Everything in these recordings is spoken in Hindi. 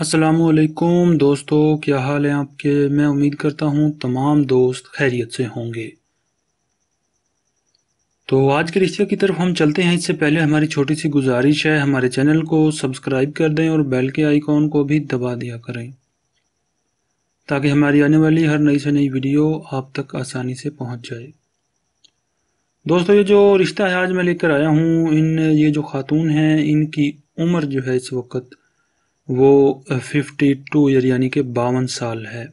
असलकुम दोस्तों क्या हाल है आपके मैं उम्मीद करता हूँ तमाम दोस्त खैरियत से होंगे तो आज के रिश्ते की तरफ हम चलते हैं इससे पहले हमारी छोटी सी गुजारिश है हमारे चैनल को सब्सक्राइब कर दें और बेल के आइकॉन को भी दबा दिया करें ताकि हमारी आने वाली हर नई से नई वीडियो आप तक आसानी से पहुँच जाए दोस्तों ये जो रिश्ता है आज मैं लेकर आया हूँ इन ये जो खातून हैं इनकी उम्र जो है इस वक्त वो फिफ्टी टू ईयर यानी कि बावन साल है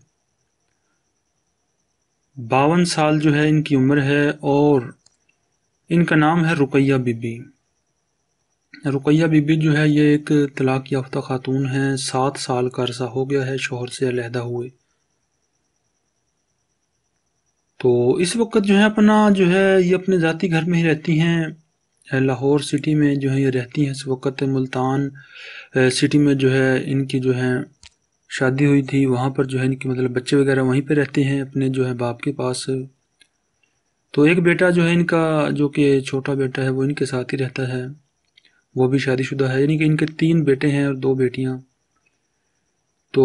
बावन साल जो है इनकी उम्र है और इनका नाम है रुकैया बीबी रुकैया बीबी जो है ये एक तलाक याफ्ता खातून है सात साल का अरसा हो गया है शोहर से अलहदा हुए तो इस वक्त जो है अपना जो है ये अपने ज़ाती घर में ही रहती हैं लाहौर सिटी में जो है ये रहती हैं इस वक्त मुल्तान सिटी में जो है इनकी जो है शादी हुई थी वहाँ पर जो है इनके मतलब बच्चे वगैरह वहीं पर रहते हैं अपने जो है बाप के पास तो एक बेटा जो है इनका जो कि छोटा बेटा है वो इनके साथ ही रहता है वो भी शादीशुदा है यानी कि इनके तीन बेटे हैं और दो बेटियाँ तो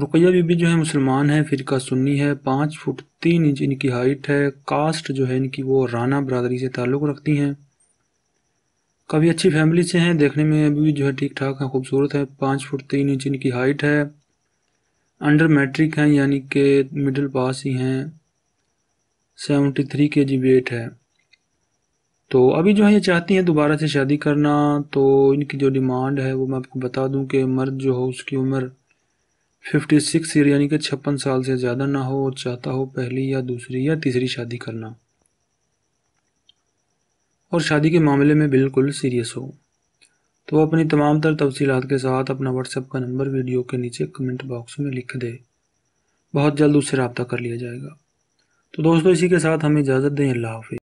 रुकैया बीबी जो है मुसलमान है फिरका सुन्नी है पाँच फुट तीन इंच इनकी हाइट है कास्ट जो है इनकी वो राना बरदरी से ताल्लुक़ रखती हैं काफ़ी अच्छी फैमिली से हैं देखने में अभी जो है ठीक ठाक हैं खूबसूरत है पाँच फुट तीन इंच इनकी हाइट है अंडर मैट्रिक हैं यानी कि मिडिल पास ही हैं सेवेंटी थ्री के जी वेट है तो अभी जो है ये चाहती हैं दोबारा से शादी करना तो इनकी जो डिमांड है वो मैं आपको बता दूं कि मर्द जो हो उसकी उम्र फिफ्टी सिक्स यानी कि छप्पन साल से ज़्यादा ना हो और चाहता हो पहली या दूसरी या तीसरी शादी करना और शादी के मामले में बिल्कुल सीरियस हो तो अपनी तमाम तर तफसीत के साथ अपना व्हाट्सएप का नंबर वीडियो के नीचे कमेंट बॉक्स में लिख दे बहुत जल्द उससे रबता कर लिया जाएगा तो दोस्तों इसी के साथ हमें इजाज़त दें अल्लाह हाफि